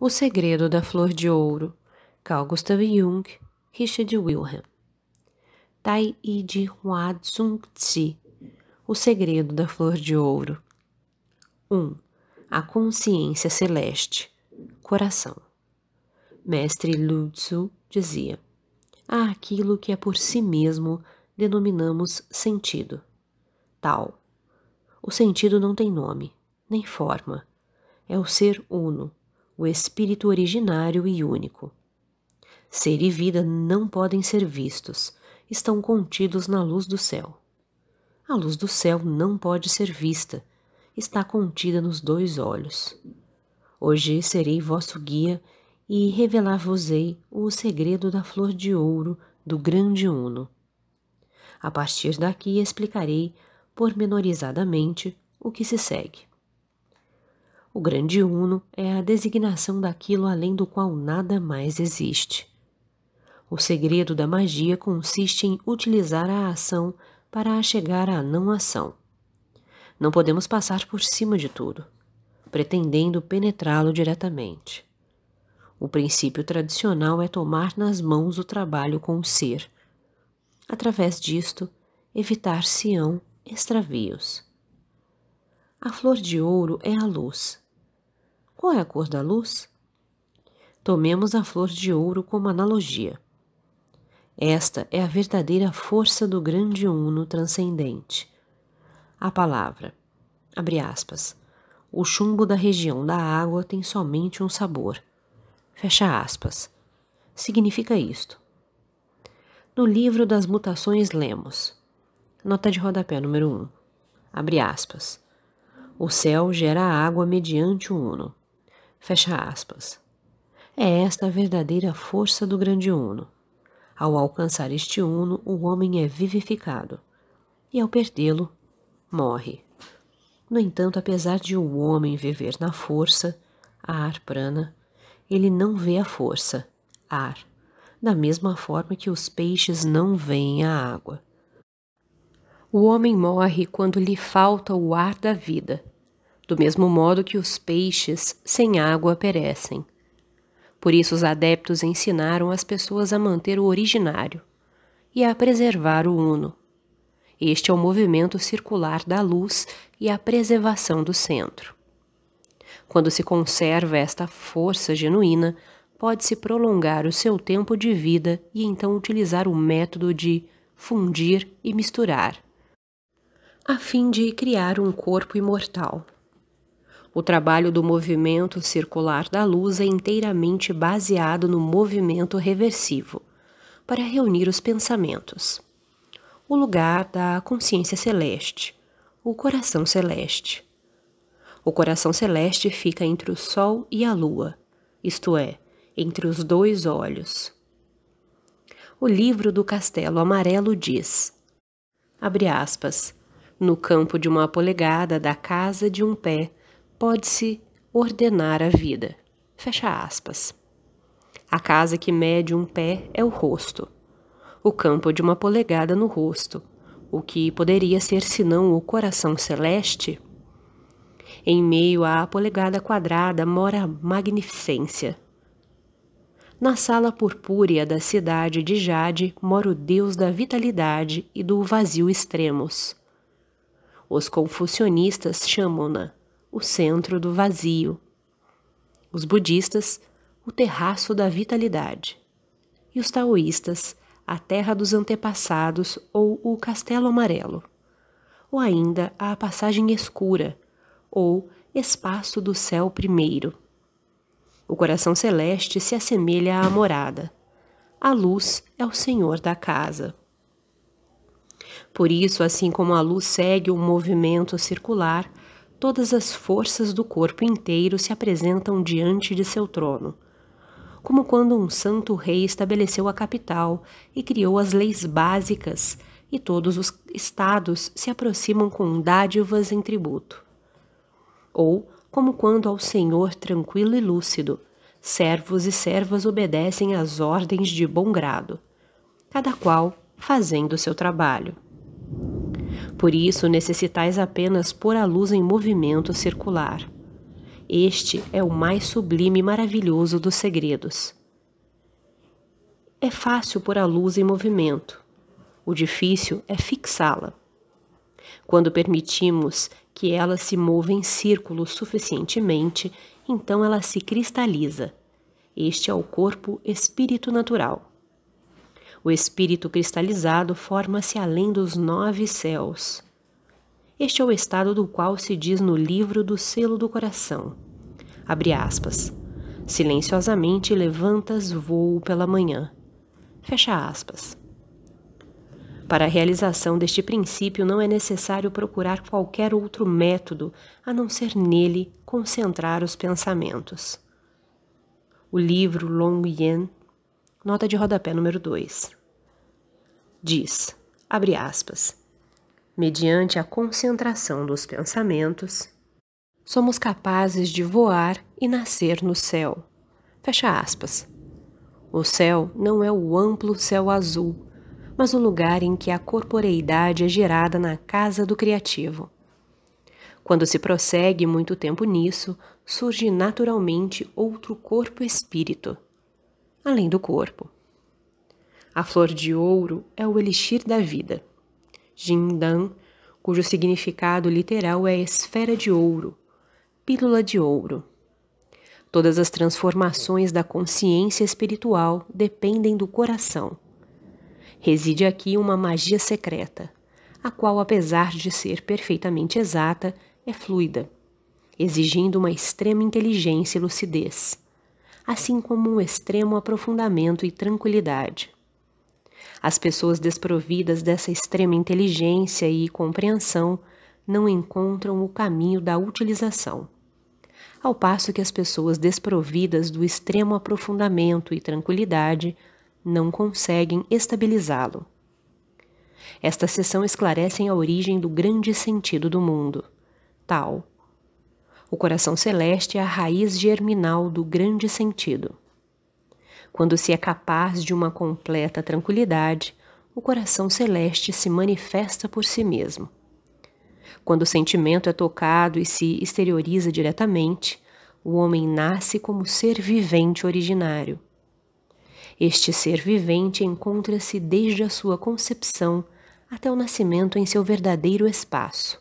O Segredo da Flor de Ouro, Carl Gustav Jung, Richard Wilhelm. Tai I Ji Hua Tsung Tsi, O Segredo da Flor de Ouro. 1. Um, a Consciência Celeste, Coração. Mestre Lu Tzu dizia, há aquilo que é por si mesmo denominamos sentido, tal. O sentido não tem nome, nem forma. É o ser uno, o espírito originário e único. Ser e vida não podem ser vistos, estão contidos na luz do céu. A luz do céu não pode ser vista, está contida nos dois olhos. Hoje serei vosso guia e revelar-vos-ei o segredo da flor de ouro do grande Uno. A partir daqui explicarei pormenorizadamente o que se segue. O grande uno é a designação daquilo além do qual nada mais existe. O segredo da magia consiste em utilizar a ação para chegar à não ação. Não podemos passar por cima de tudo, pretendendo penetrá-lo diretamente. O princípio tradicional é tomar nas mãos o trabalho com o ser. Através disto, evitar-se-ão extravios. A flor de ouro é a luz, qual é a cor da luz? Tomemos a flor de ouro como analogia. Esta é a verdadeira força do grande uno transcendente. A palavra, abre aspas, o chumbo da região da água tem somente um sabor, fecha aspas. Significa isto. No livro das mutações lemos, nota de rodapé número 1, abre aspas, o céu gera a água mediante o uno, Fecha aspas. É esta a verdadeira força do grande Uno. Ao alcançar este Uno, o homem é vivificado, e ao perdê-lo, morre. No entanto, apesar de o homem viver na força, ar prana, ele não vê a força, ar, da mesma forma que os peixes não veem a água. O homem morre quando lhe falta o ar da vida do mesmo modo que os peixes sem água perecem. Por isso os adeptos ensinaram as pessoas a manter o originário e a preservar o uno. Este é o movimento circular da luz e a preservação do centro. Quando se conserva esta força genuína, pode-se prolongar o seu tempo de vida e então utilizar o método de fundir e misturar, a fim de criar um corpo imortal. O trabalho do movimento circular da luz é inteiramente baseado no movimento reversivo, para reunir os pensamentos. O lugar da consciência celeste, o coração celeste. O coração celeste fica entre o Sol e a Lua, isto é, entre os dois olhos. O livro do Castelo Amarelo diz: abre aspas, no campo de uma polegada da casa de um pé pode-se ordenar a vida. Fecha aspas. A casa que mede um pé é o rosto. O campo de uma polegada no rosto, o que poderia ser senão o coração celeste? Em meio à polegada quadrada mora a magnificência. Na sala purpúrea da cidade de Jade mora o deus da vitalidade e do vazio extremos. Os confucionistas chamam-na o centro do vazio. Os budistas, o terraço da vitalidade. E os taoístas, a terra dos antepassados ou o castelo amarelo. Ou ainda a passagem escura, ou espaço do céu primeiro. O coração celeste se assemelha à morada. A luz é o senhor da casa. Por isso, assim como a luz segue um movimento circular, todas as forças do corpo inteiro se apresentam diante de seu trono, como quando um santo rei estabeleceu a capital e criou as leis básicas, e todos os estados se aproximam com dádivas em tributo. Ou como quando ao Senhor tranquilo e lúcido, servos e servas obedecem às ordens de bom grado, cada qual fazendo seu trabalho. Por isso, necessitais apenas pôr a luz em movimento circular. Este é o mais sublime e maravilhoso dos segredos. É fácil pôr a luz em movimento. O difícil é fixá-la. Quando permitimos que ela se mova em círculo suficientemente, então ela se cristaliza. Este é o corpo espírito natural. O espírito cristalizado forma-se além dos nove céus. Este é o estado do qual se diz no livro do selo do coração. Abre aspas. Silenciosamente levantas voo pela manhã. Fecha aspas. Para a realização deste princípio não é necessário procurar qualquer outro método a não ser nele concentrar os pensamentos. O livro Long Yen Nota de rodapé número 2. Diz, abre aspas, mediante a concentração dos pensamentos, somos capazes de voar e nascer no céu. Fecha aspas. O céu não é o amplo céu azul, mas o lugar em que a corporeidade é gerada na casa do criativo. Quando se prossegue muito tempo nisso, surge naturalmente outro corpo-espírito além do corpo. A flor de ouro é o elixir da vida. Jindan, cujo significado literal é esfera de ouro, pílula de ouro. Todas as transformações da consciência espiritual dependem do coração. Reside aqui uma magia secreta, a qual, apesar de ser perfeitamente exata, é fluida, exigindo uma extrema inteligência e lucidez assim como um extremo aprofundamento e tranquilidade. As pessoas desprovidas dessa extrema inteligência e compreensão não encontram o caminho da utilização. Ao passo que as pessoas desprovidas do extremo aprofundamento e tranquilidade não conseguem estabilizá-lo. Esta sessão esclarece a origem do grande sentido do mundo, tal o coração celeste é a raiz germinal do grande sentido. Quando se é capaz de uma completa tranquilidade, o coração celeste se manifesta por si mesmo. Quando o sentimento é tocado e se exterioriza diretamente, o homem nasce como ser vivente originário. Este ser vivente encontra-se desde a sua concepção até o nascimento em seu verdadeiro espaço.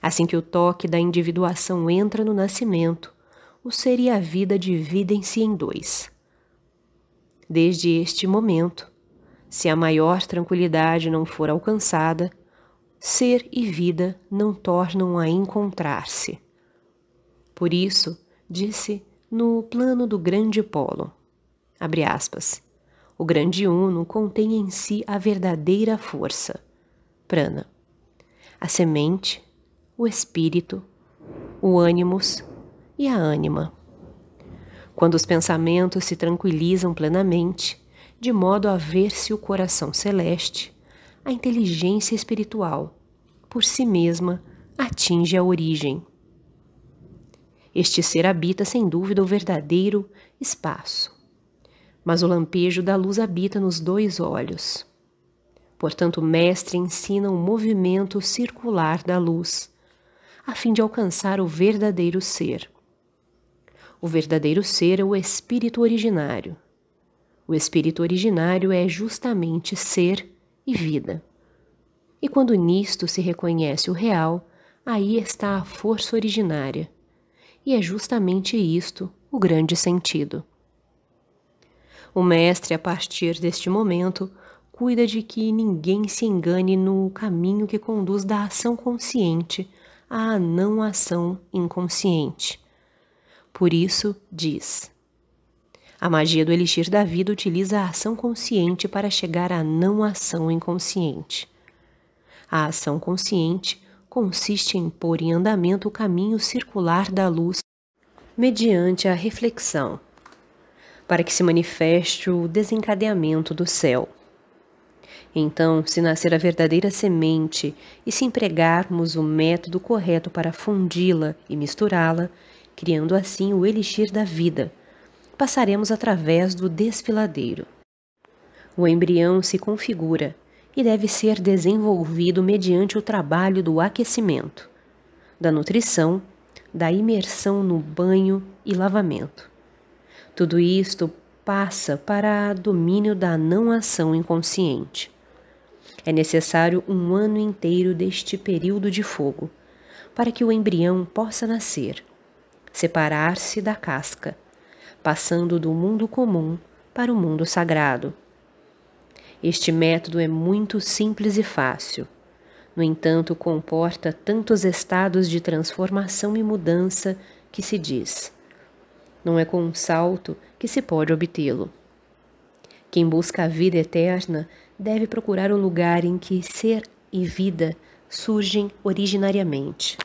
Assim que o toque da individuação entra no nascimento, o ser e a vida dividem-se em dois. Desde este momento, se a maior tranquilidade não for alcançada, ser e vida não tornam a encontrar-se. Por isso, disse no plano do grande polo, abre aspas, o grande uno contém em si a verdadeira força, prana, a semente o espírito, o ânimos e a ânima. Quando os pensamentos se tranquilizam plenamente, de modo a ver-se o coração celeste, a inteligência espiritual, por si mesma, atinge a origem. Este ser habita sem dúvida o verdadeiro espaço, mas o lampejo da luz habita nos dois olhos. Portanto, o Mestre ensina o um movimento circular da luz, a fim de alcançar o verdadeiro ser. O verdadeiro ser é o espírito originário. O espírito originário é justamente ser e vida. E quando nisto se reconhece o real, aí está a força originária. E é justamente isto o grande sentido. O mestre, a partir deste momento, cuida de que ninguém se engane no caminho que conduz da ação consciente à não ação inconsciente. Por isso, diz: A magia do elixir da vida utiliza a ação consciente para chegar à não ação inconsciente. A ação consciente consiste em pôr em andamento o caminho circular da luz mediante a reflexão, para que se manifeste o desencadeamento do céu. Então, se nascer a verdadeira semente e se empregarmos o método correto para fundi-la e misturá-la, criando assim o elixir da vida, passaremos através do desfiladeiro. O embrião se configura e deve ser desenvolvido mediante o trabalho do aquecimento, da nutrição, da imersão no banho e lavamento. Tudo isto passa para domínio da não ação inconsciente. É necessário um ano inteiro deste período de fogo, para que o embrião possa nascer, separar-se da casca, passando do mundo comum para o mundo sagrado. Este método é muito simples e fácil. No entanto, comporta tantos estados de transformação e mudança que se diz. Não é com um salto que se pode obtê-lo. Quem busca a vida eterna deve procurar o lugar em que ser e vida surgem originariamente.